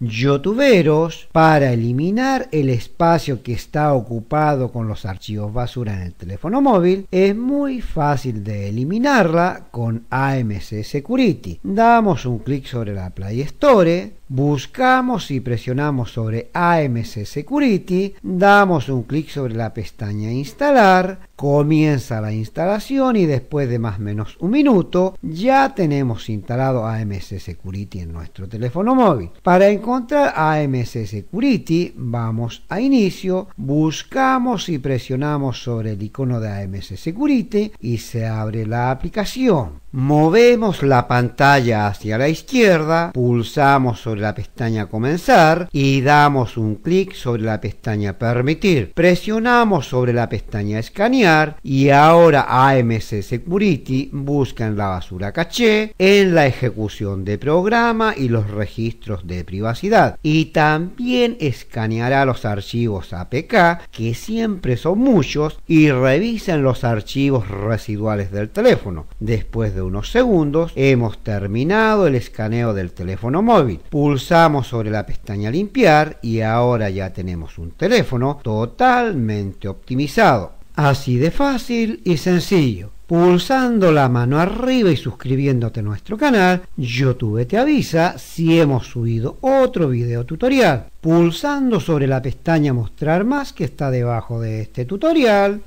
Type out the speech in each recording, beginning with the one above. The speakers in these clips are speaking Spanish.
youtuberos para eliminar el espacio que está ocupado con los archivos basura en el teléfono móvil es muy fácil de eliminarla con AMC Security. Damos un clic sobre la Play Store buscamos y presionamos sobre AMC Security, damos un clic sobre la pestaña Instalar, comienza la instalación y después de más o menos un minuto ya tenemos instalado AMC Security en nuestro teléfono móvil. Para encontrar AMC Security vamos a Inicio, buscamos y presionamos sobre el icono de AMC Security y se abre la aplicación. Movemos la pantalla hacia la izquierda, pulsamos sobre la pestaña Comenzar y damos un clic sobre la pestaña Permitir. Presionamos sobre la pestaña Escanear y ahora AMC Security busca en la basura caché, en la ejecución de programa y los registros de privacidad. Y también escaneará los archivos APK, que siempre son muchos, y revisen los archivos residuales del teléfono. Después de unos segundos, hemos terminado el escaneo del teléfono móvil. Pulsamos sobre la pestaña limpiar y ahora ya tenemos un teléfono totalmente optimizado. Así de fácil y sencillo. Pulsando la mano arriba y suscribiéndote a nuestro canal, YouTube te avisa si hemos subido otro video tutorial. Pulsando sobre la pestaña mostrar más que está debajo de este tutorial,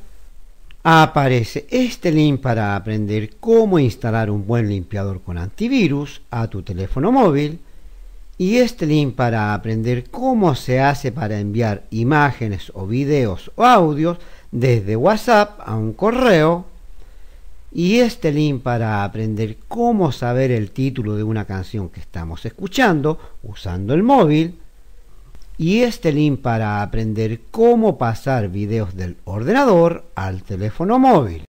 Aparece este link para aprender cómo instalar un buen limpiador con antivirus a tu teléfono móvil y este link para aprender cómo se hace para enviar imágenes o videos o audios desde WhatsApp a un correo y este link para aprender cómo saber el título de una canción que estamos escuchando usando el móvil y este link para aprender cómo pasar videos del ordenador al teléfono móvil.